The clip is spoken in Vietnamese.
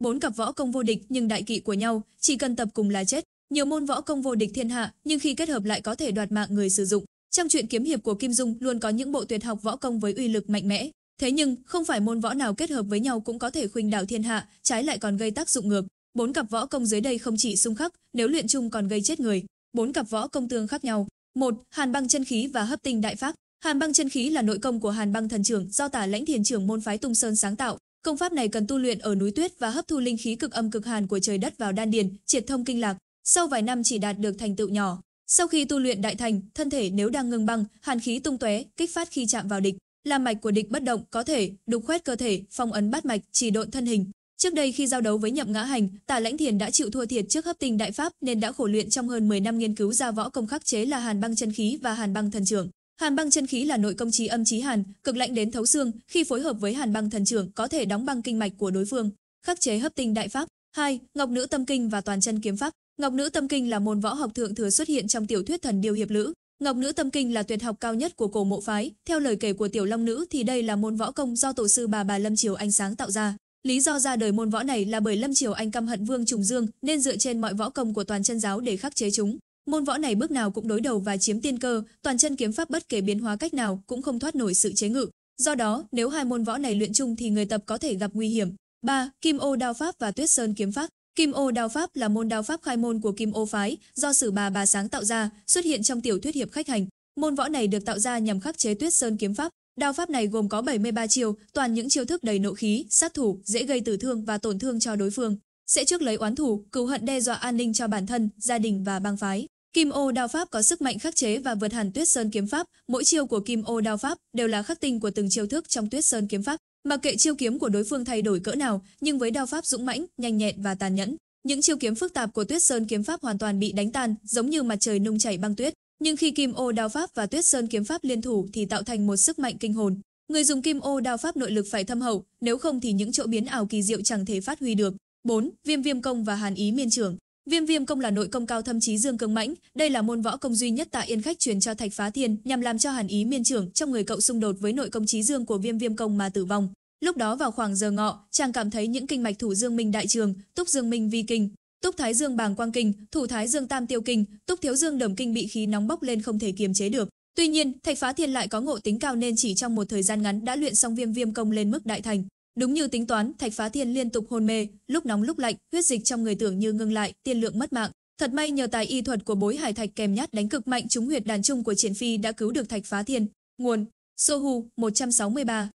Bốn cặp võ công vô địch nhưng đại kỵ của nhau, chỉ cần tập cùng là chết. Nhiều môn võ công vô địch thiên hạ, nhưng khi kết hợp lại có thể đoạt mạng người sử dụng. Trong truyện kiếm hiệp của Kim Dung luôn có những bộ tuyệt học võ công với uy lực mạnh mẽ. Thế nhưng, không phải môn võ nào kết hợp với nhau cũng có thể khuynh đảo thiên hạ, trái lại còn gây tác dụng ngược. Bốn cặp võ công dưới đây không chỉ xung khắc, nếu luyện chung còn gây chết người. Bốn cặp võ công tương khắc nhau. một Hàn băng chân khí và hấp tinh đại pháp. Hàn băng chân khí là nội công của Hàn băng thần trưởng do tả lãnh thiền trưởng môn phái Tung Sơn sáng tạo, Công pháp này cần tu luyện ở núi tuyết và hấp thu linh khí cực âm cực hàn của trời đất vào đan điền, triệt thông kinh lạc. Sau vài năm chỉ đạt được thành tựu nhỏ. Sau khi tu luyện đại thành, thân thể nếu đang ngưng băng, hàn khí tung tóe, kích phát khi chạm vào địch, làm mạch của địch bất động có thể đục khoét cơ thể, phong ấn bát mạch, chỉ độn thân hình. Trước đây khi giao đấu với Nhậm Ngã Hành, Tả Lãnh Thiền đã chịu thua thiệt trước Hấp Tinh Đại Pháp nên đã khổ luyện trong hơn 10 năm nghiên cứu ra võ công khắc chế là Hàn Băng Chân Khí và Hàn Băng Thần Trưởng. Hàn băng chân khí là nội công trí âm trí hàn, cực lạnh đến thấu xương, khi phối hợp với hàn băng thần trưởng có thể đóng băng kinh mạch của đối phương. Khắc chế hấp tinh đại pháp. 2. Ngọc nữ tâm kinh và toàn chân kiếm pháp. Ngọc nữ tâm kinh là môn võ học thượng thừa xuất hiện trong tiểu thuyết thần điêu hiệp lữ. Ngọc nữ tâm kinh là tuyệt học cao nhất của cổ mộ phái, theo lời kể của tiểu long nữ thì đây là môn võ công do tổ sư bà bà Lâm Triều Anh sáng tạo ra. Lý do ra đời môn võ này là bởi Lâm Triều Anh căm hận Vương Trùng Dương nên dựa trên mọi võ công của toàn chân giáo để khắc chế chúng. Môn võ này bước nào cũng đối đầu và chiếm tiên cơ, toàn chân kiếm pháp bất kể biến hóa cách nào cũng không thoát nổi sự chế ngự. Do đó, nếu hai môn võ này luyện chung thì người tập có thể gặp nguy hiểm. 3. Kim ô đao pháp và Tuyết sơn kiếm pháp. Kim ô đao pháp là môn đao pháp khai môn của Kim ô phái, do sử bà bà sáng tạo ra, xuất hiện trong tiểu thuyết hiệp khách hành. Môn võ này được tạo ra nhằm khắc chế Tuyết sơn kiếm pháp. Đao pháp này gồm có 73 chiêu, toàn những chiêu thức đầy nộ khí, sát thủ, dễ gây tử thương và tổn thương cho đối phương. Sẽ trước lấy oán thủ, cừu hận đe dọa an ninh cho bản thân, gia đình và bang phái. Kim ô đao pháp có sức mạnh khắc chế và vượt hẳn Tuyết Sơn kiếm pháp, mỗi chiêu của Kim ô đao pháp đều là khắc tinh của từng chiêu thức trong Tuyết Sơn kiếm pháp, mặc kệ chiêu kiếm của đối phương thay đổi cỡ nào, nhưng với đao pháp dũng mãnh, nhanh nhẹn và tàn nhẫn, những chiêu kiếm phức tạp của Tuyết Sơn kiếm pháp hoàn toàn bị đánh tan, giống như mặt trời nung chảy băng tuyết, nhưng khi Kim ô đao pháp và Tuyết Sơn kiếm pháp liên thủ thì tạo thành một sức mạnh kinh hồn. Người dùng Kim ô đao pháp nội lực phải thâm hậu, nếu không thì những chỗ biến ảo kỳ diệu chẳng thể phát huy được. 4. Viêm Viêm công và Hàn Ý Miên trưởng Viêm viêm công là nội công cao thâm chí dương cường mãnh, đây là môn võ công duy nhất Tạ Yên Khách truyền cho Thạch Phá Thiên, nhằm làm cho Hàn Ý Miên trưởng trong người cậu xung đột với nội công chí dương của Viêm viêm công mà tử vong. Lúc đó vào khoảng giờ ngọ, chàng cảm thấy những kinh mạch thủ dương minh đại trường, túc dương minh vi kinh, túc thái dương bàng quang kinh, thủ thái dương tam tiêu kinh, túc thiếu dương đầm kinh bị khí nóng bốc lên không thể kiềm chế được. Tuy nhiên, Thạch Phá Thiên lại có ngộ tính cao nên chỉ trong một thời gian ngắn đã luyện xong Viêm Viêm công lên mức đại thành. Đúng như tính toán, Thạch Phá Thiên liên tục hôn mê, lúc nóng lúc lạnh, huyết dịch trong người tưởng như ngưng lại, tiên lượng mất mạng. Thật may nhờ tài y thuật của bối hải thạch kèm nhát đánh cực mạnh trúng huyệt đàn trung của triển phi đã cứu được Thạch Phá Thiên. Nguồn Sohu 163